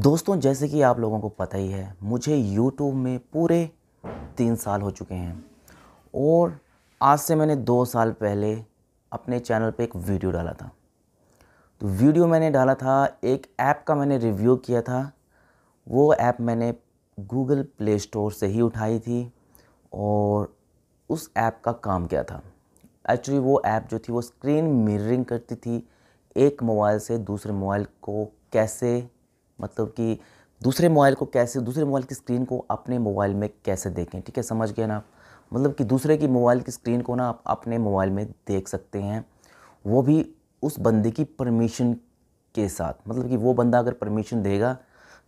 दोस्तों जैसे कि आप लोगों को पता ही है मुझे यूट्यूब में पूरे तीन साल हो चुके हैं और आज से मैंने दो साल पहले अपने चैनल पे एक वीडियो डाला था तो वीडियो मैंने डाला था एक ऐप का मैंने रिव्यू किया था वो ऐप मैंने गूगल प्ले स्टोर से ही उठाई थी और उस ऐप का काम क्या था एक्चुअली वो ऐप जो थी वो स्क्रीन मिररिंग करती थी एक मोबाइल से दूसरे मोबाइल को कैसे मतलब कि दूसरे मोबाइल को कैसे दूसरे मोबाइल की स्क्रीन को अपने मोबाइल में कैसे देखें ठीक है समझ गए ना आप मतलब कि दूसरे की मोबाइल की स्क्रीन को ना आप अपने मोबाइल में देख सकते हैं वो भी उस बंदे की परमिशन के साथ मतलब कि वो बंदा अगर परमिशन देगा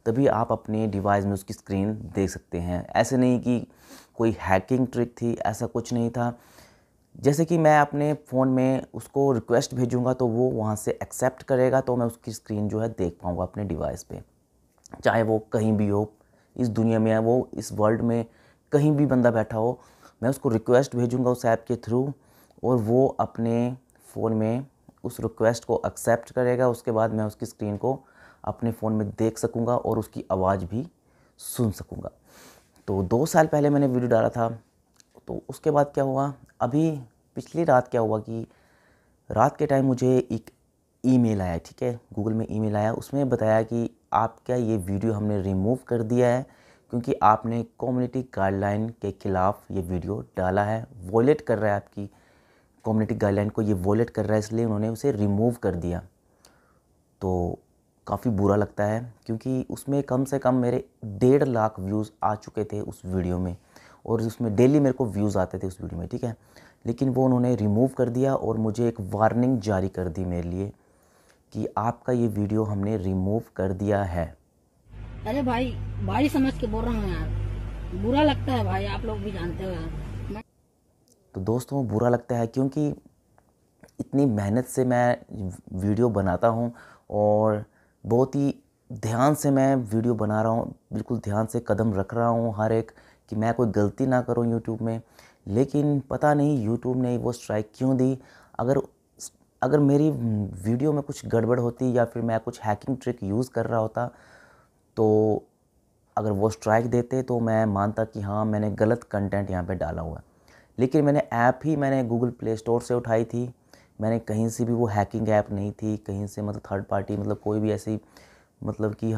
तभी आप अपने डिवाइस में उसकी स्क्रीन देख सकते हैं ऐसे नहीं कि कोई हैकिंग ट्रिक थी ऐसा कुछ नहीं था जैसे कि मैं अपने फ़ोन में उसको रिक्वेस्ट भेजूँगा तो वो वहाँ से एक्सेप्ट करेगा तो मैं उसकी स्क्रीन जो है देख पाऊँगा अपने डिवाइस पे चाहे वो कहीं भी हो इस दुनिया में वो इस वर्ल्ड में कहीं भी बंदा बैठा हो मैं उसको रिक्वेस्ट भेजूँगा उस ऐप के थ्रू और वो अपने फ़ोन में उस रिक्वेस्ट को एक्सेप्ट करेगा उसके बाद मैं उसकी स्क्रीन को अपने फ़ोन में देख सकूँगा और उसकी आवाज़ भी सुन सकूँगा तो दो साल पहले मैंने वीडियो डाला था तो उसके बाद क्या हुआ अभी पिछली रात क्या हुआ कि रात के टाइम मुझे एक ईमेल आया ठीक है गूगल में ईमेल आया उसमें बताया कि आपका ये वीडियो हमने रिमूव कर दिया है क्योंकि आपने कम्युनिटी गाइडलाइन के ख़िलाफ़ ये वीडियो डाला है वॉलेट कर रहा है आपकी कम्युनिटी गाइडलाइन को ये वॉलेट कर रहा है इसलिए उन्होंने उसे रिमूव कर दिया तो काफ़ी बुरा लगता है क्योंकि उसमें कम से कम मेरे डेढ़ लाख व्यूज़ आ चुके थे उस वीडियो में और उसमें डेली मेरे को व्यूज़ आते थे उस वीडियो में ठीक है लेकिन वो उन्होंने रिमूव कर दिया और मुझे एक वार्निंग जारी कर दी मेरे लिए कि आपका ये वीडियो हमने रिमूव कर दिया है अरे भाई भाई समझ के बोल रहा हूँ यार बुरा लगता है भाई आप लोग भी जानते हो तो दोस्तों बुरा लगता है क्योंकि इतनी मेहनत से मैं वीडियो बनाता हूँ और बहुत ही ध्यान से मैं वीडियो बना रहा हूँ बिल्कुल ध्यान से कदम रख रहा हूँ हर एक कि मैं कोई गलती ना करूँ यूट्यूब में लेकिन पता नहीं यूट्यूब ने वो स्ट्राइक क्यों दी अगर अगर मेरी वीडियो में कुछ गड़बड़ होती या फिर मैं कुछ हैकिंग ट्रिक यूज़ कर रहा होता तो अगर वो स्ट्राइक देते तो मैं मानता कि हाँ मैंने गलत कंटेंट यहाँ पे डाला हुआ है लेकिन मैंने ऐप ही मैंने गूगल प्ले स्टोर से उठाई थी मैंने कहीं से भी वो हैकिंग ऐप नहीं थी कहीं से मतलब थर्ड पार्टी मतलब कोई भी ऐसी मतलब कि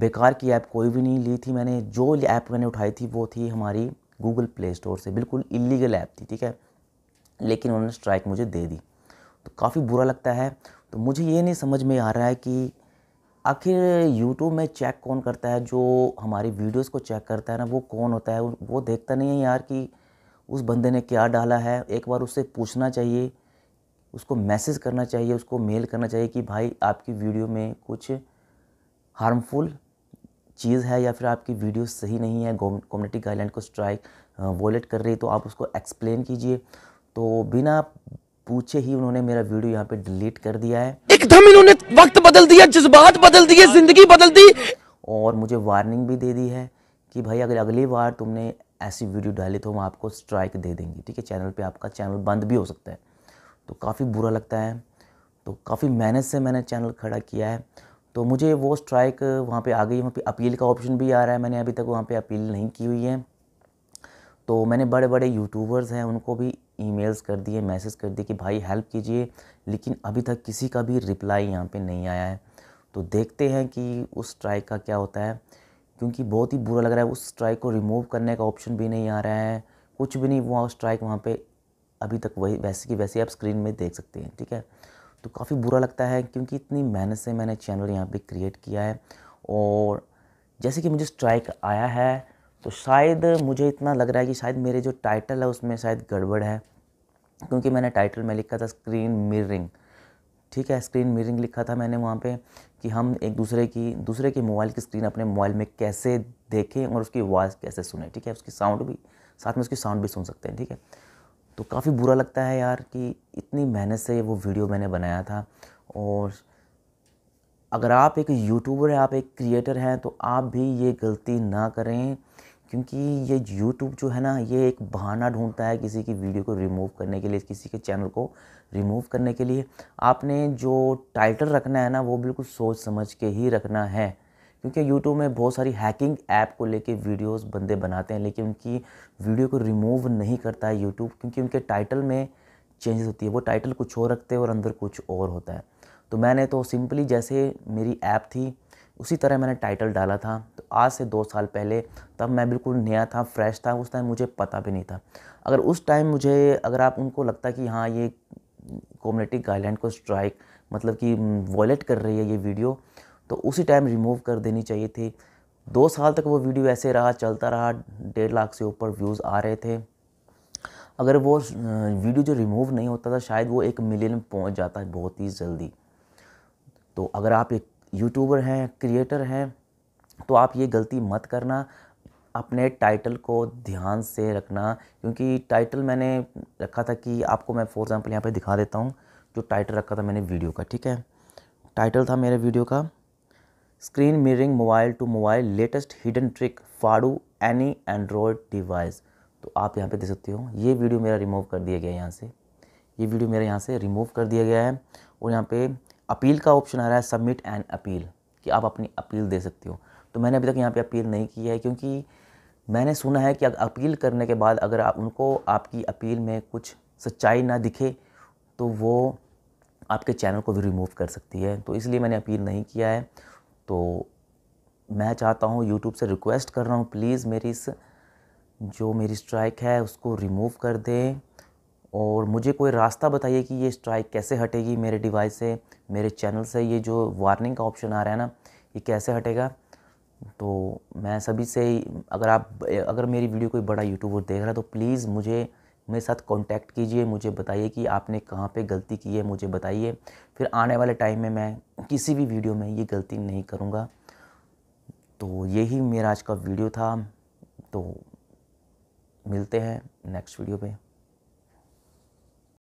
बेकार की ऐप कोई भी नहीं ली थी मैंने जो ऐप मैंने उठाई थी वो थी हमारी गूगल प्ले स्टोर से बिल्कुल इलीगल ऐप थी ठीक है लेकिन उन्होंने स्ट्राइक मुझे दे दी तो काफ़ी बुरा लगता है तो मुझे ये नहीं समझ में आ रहा है कि आखिर यूट्यूब में चेक कौन करता है जो हमारी वीडियोस को चेक करता है ना वो कौन होता है वो देखता नहीं है यार कि उस बंदे ने क्या डाला है एक बार उससे पूछना चाहिए उसको मैसेज करना चाहिए उसको मेल करना चाहिए कि भाई आपकी वीडियो में कुछ हार्मफुल चीज़ है या फिर आपकी वीडियो सही नहीं है कम्युनिटी गाइडलाइन को स्ट्राइक वॉलेट कर रही है तो आप उसको एक्सप्लेन कीजिए तो बिना पूछे ही उन्होंने मेरा वीडियो यहाँ पे डिलीट कर दिया है एकदम इन्होंने वक्त बदल दिया जज्बात बदल दिए हाँ। जिंदगी बदल दी और मुझे वार्निंग भी दे दी है कि भाई अगर अगली बार तुमने ऐसी वीडियो डाली तो हम आपको स्ट्राइक दे देंगे ठीक है चैनल पे आपका चैनल बंद भी हो सकता है तो काफ़ी बुरा लगता है तो काफ़ी मेहनत से मैंने चैनल खड़ा किया है तो मुझे वो स्ट्राइक वहाँ पे आ गई वहाँ पे अपील का ऑप्शन भी आ रहा है मैंने अभी तक वहाँ पे अपील नहीं की हुई है तो मैंने बड़े बड़े यूट्यूबर्स हैं उनको भी ईमेल्स कर दिए मैसेज कर दिए कि भाई हेल्प कीजिए लेकिन अभी तक किसी का भी रिप्लाई यहाँ पे नहीं आया है तो देखते हैं कि उस स्ट्राइक का क्या होता है क्योंकि बहुत ही बुरा लग रहा है उस स्ट्राइक को रिमूव करने का ऑप्शन भी नहीं आ रहा है कुछ भी नहीं हुआ स्ट्राइक वहाँ पर अभी तक वही वैसे की वैसे आप स्क्रीन में देख सकते हैं ठीक है तो काफ़ी बुरा लगता है क्योंकि इतनी मेहनत से मैंने चैनल यहाँ पे क्रिएट किया है और जैसे कि मुझे स्ट्राइक आया है तो शायद मुझे इतना लग रहा है कि शायद मेरे जो टाइटल है उसमें शायद गड़बड़ है क्योंकि मैंने टाइटल में लिखा था स्क्रीन मिररिंग ठीक है स्क्रीन मिररिंग लिखा था मैंने वहाँ पे कि हम एक दूसरे की दूसरे के मोबाइल की स्क्रीन अपने मोबाइल में कैसे देखें और उसकी आवाज़ कैसे सुने ठीक है उसकी साउंड भी साथ में उसकी साउंड भी सुन सकते हैं ठीक है तो काफ़ी बुरा लगता है यार कि इतनी मेहनत से वो वीडियो मैंने बनाया था और अगर आप एक यूट्यूबर हैं आप एक क्रिएटर हैं तो आप भी ये गलती ना करें क्योंकि ये यूट्यूब जो है ना ये एक बहाना ढूंढता है किसी की वीडियो को रिमूव करने के लिए किसी के चैनल को रिमूव करने के लिए आपने जो टाइटल रखना है ना वो बिल्कुल सोच समझ के ही रखना है क्योंकि YouTube में बहुत सारी हैकिंग ऐप को लेके वीडियोस बंदे बनाते हैं लेकिन उनकी वीडियो को रिमूव नहीं करता है यूट्यूब क्योंकि उनके टाइटल में चेंजेस होती है वो टाइटल कुछ और रखते हैं और अंदर कुछ और होता है तो मैंने तो सिंपली जैसे मेरी ऐप थी उसी तरह मैंने टाइटल डाला था तो आज से दो साल पहले तब मैं बिल्कुल नया था फ्रेश था उस टाइम मुझे पता भी नहीं था अगर उस टाइम मुझे अगर आप उनको लगता कि हाँ ये कम्युनिटी गाइडलाइन को स्ट्राइक मतलब कि वॉलेट कर रही है ये वीडियो तो उसी टाइम रिमूव कर देनी चाहिए थी दो साल तक वो वीडियो ऐसे रहा चलता रहा डेढ़ लाख से ऊपर व्यूज़ आ रहे थे अगर वो वीडियो जो रिमूव नहीं होता था शायद वो एक मिलियन पहुंच पहुँच जाता है बहुत ही जल्दी तो अगर आप एक यूट्यूबर हैं क्रिएटर हैं तो आप ये गलती मत करना अपने टाइटल को ध्यान से रखना क्योंकि टाइटल मैंने रखा था कि आपको मैं फॉर एग्ज़ाम्पल यहाँ पे दिखा देता हूँ जो टाइटल रखा था मैंने वीडियो का ठीक है टाइटल था मेरे वीडियो का screen mirroring mobile to mobile latest hidden trick फाड़ू एनी एंड्रॉयड डिवाइस तो आप यहाँ पे देख सकते हो ये वीडियो मेरा रिमूव कर दिया गया है यहाँ से ये वीडियो मेरा यहाँ से रिमूव कर दिया गया है और यहाँ पे अपील का ऑप्शन आ रहा है सबमिट एंड अपील कि आप अपनी अपील दे सकते हो तो मैंने अभी तक यहाँ पे अपील नहीं की है क्योंकि मैंने सुना है कि अपील करने के बाद अगर आप उनको आपकी अपील में कुछ सच्चाई ना दिखे तो वो आपके चैनल को भी रिमूव कर सकती है तो इसलिए मैंने अपील नहीं किया है तो मैं चाहता हूँ यूट्यूब से रिक्वेस्ट कर रहा हूँ प्लीज़ मेरी इस जो मेरी स्ट्राइक है उसको रिमूव कर दें और मुझे कोई रास्ता बताइए कि ये स्ट्राइक कैसे हटेगी मेरे डिवाइस से मेरे चैनल से ये जो वार्निंग का ऑप्शन आ रहा है ना ये कैसे हटेगा तो मैं सभी से अगर आप अगर मेरी वीडियो कोई बड़ा यूट्यूबर देख रहा है तो प्लीज़ मुझे मेरे साथ कांटेक्ट कीजिए मुझे बताइए कि आपने कहाँ पे गलती की है मुझे बताइए फिर आने वाले टाइम में मैं किसी भी वीडियो में ये गलती नहीं करूँगा तो यही मेरा आज का वीडियो था तो मिलते हैं नेक्स्ट वीडियो में